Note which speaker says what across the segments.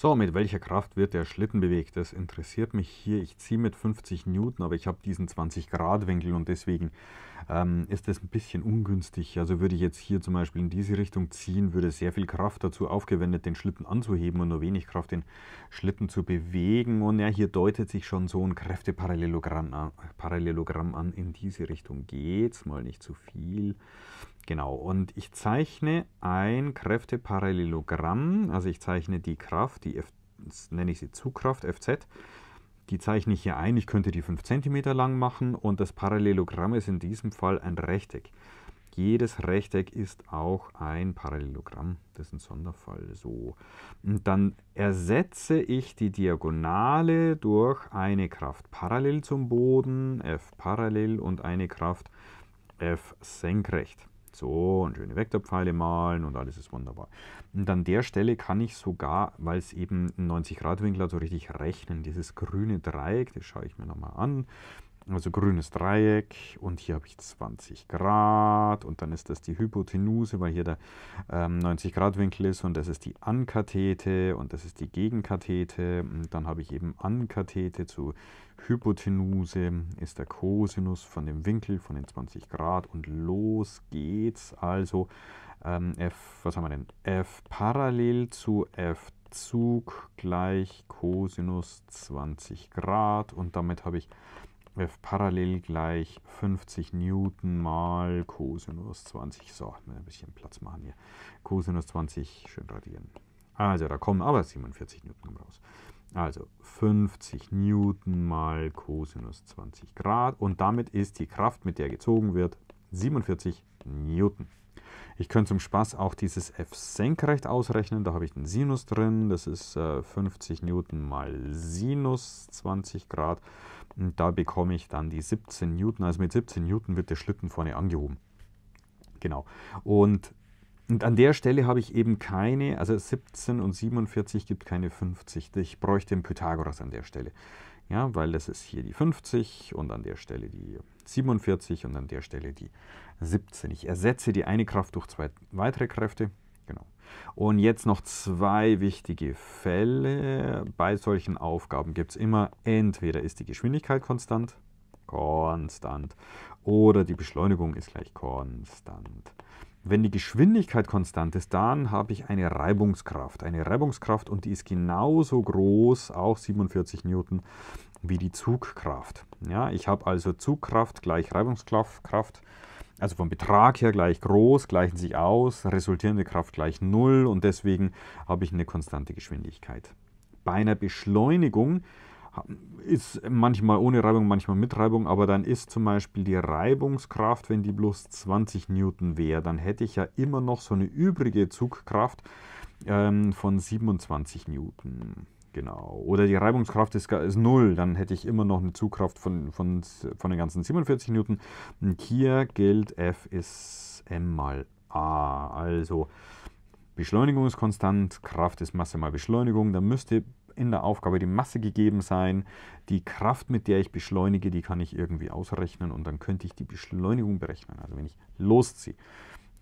Speaker 1: So, mit welcher Kraft wird der Schlitten bewegt? Das interessiert mich hier. Ich ziehe mit 50 Newton, aber ich habe diesen 20 Grad Winkel und deswegen ähm, ist das ein bisschen ungünstig. Also würde ich jetzt hier zum Beispiel in diese Richtung ziehen, würde sehr viel Kraft dazu aufgewendet, den Schlitten anzuheben und nur wenig Kraft, den Schlitten zu bewegen. Und ja, hier deutet sich schon so ein Kräfteparallelogramm an. Parallelogramm an. In diese Richtung geht's mal nicht zu viel. Genau, und ich zeichne ein Kräfteparallelogramm, also ich zeichne die Kraft, die F, nenne ich sie Zugkraft, Fz, die zeichne ich hier ein, ich könnte die 5 cm lang machen und das Parallelogramm ist in diesem Fall ein Rechteck. Jedes Rechteck ist auch ein Parallelogramm, das ist ein Sonderfall. So. Und dann ersetze ich die Diagonale durch eine Kraft parallel zum Boden, F parallel und eine Kraft F senkrecht. So, und schöne Vektorpfeile malen und alles ist wunderbar. Und an der Stelle kann ich sogar, weil es eben 90-Grad-Winkel hat, so richtig rechnen. Dieses grüne Dreieck, das schaue ich mir nochmal an. Also grünes Dreieck und hier habe ich 20 Grad und dann ist das die Hypotenuse, weil hier der ähm, 90 Grad Winkel ist und das ist die Ankathete und das ist die Gegenkathete. Und dann habe ich eben Ankathete zu Hypotenuse ist der Kosinus von dem Winkel von den 20 Grad und los geht's. Also ähm, f, was haben wir denn? f parallel zu f Zug gleich Kosinus 20 Grad und damit habe ich F parallel gleich 50 Newton mal Cosinus 20. So, ein bisschen Platz machen hier. Cosinus 20, schön radieren. Also, da kommen aber 47 Newton raus. Also 50 Newton mal Cosinus 20 Grad und damit ist die Kraft, mit der gezogen wird, 47 Newton. Ich könnte zum Spaß auch dieses F senkrecht ausrechnen. Da habe ich den Sinus drin. Das ist äh, 50 Newton mal Sinus 20 Grad. Und da bekomme ich dann die 17 Newton. Also mit 17 Newton wird der Schlitten vorne angehoben. Genau. Und, und an der Stelle habe ich eben keine, also 17 und 47 gibt keine 50. Ich bräuchte den Pythagoras an der Stelle. Ja, weil das ist hier die 50 und an der Stelle die 47 und an der Stelle die 17. Ich ersetze die eine Kraft durch zwei weitere Kräfte. Genau. Und jetzt noch zwei wichtige Fälle. Bei solchen Aufgaben gibt es immer, entweder ist die Geschwindigkeit konstant, konstant, oder die Beschleunigung ist gleich konstant. Wenn die Geschwindigkeit konstant ist, dann habe ich eine Reibungskraft. Eine Reibungskraft und die ist genauso groß, auch 47 Newton, wie die Zugkraft. Ja, ich habe also Zugkraft gleich Reibungskraft, also vom Betrag her gleich groß, gleichen sich aus, resultierende Kraft gleich null und deswegen habe ich eine konstante Geschwindigkeit. Bei einer Beschleunigung ist manchmal ohne Reibung, manchmal mit Reibung, aber dann ist zum Beispiel die Reibungskraft, wenn die bloß 20 Newton wäre, dann hätte ich ja immer noch so eine übrige Zugkraft ähm, von 27 Newton. Genau. Oder die Reibungskraft ist, ist 0, dann hätte ich immer noch eine Zugkraft von, von, von den ganzen 47 Newton. Und hier gilt F ist m mal a. Also Beschleunigung ist konstant, Kraft ist Masse mal Beschleunigung. Da müsste in der Aufgabe die Masse gegeben sein. Die Kraft, mit der ich beschleunige, die kann ich irgendwie ausrechnen und dann könnte ich die Beschleunigung berechnen. Also wenn ich losziehe.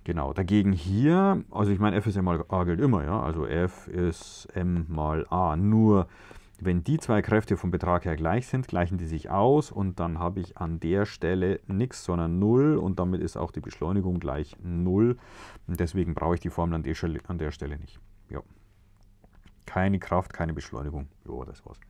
Speaker 1: Genau, dagegen hier, also ich meine, F ist M mal A gilt immer, ja, also F ist M mal A. Nur wenn die zwei Kräfte vom Betrag her gleich sind, gleichen die sich aus und dann habe ich an der Stelle nichts, sondern 0 und damit ist auch die Beschleunigung gleich 0. Und deswegen brauche ich die Formel an der Stelle nicht. Ja. Keine Kraft, keine Beschleunigung. Jo, das war's.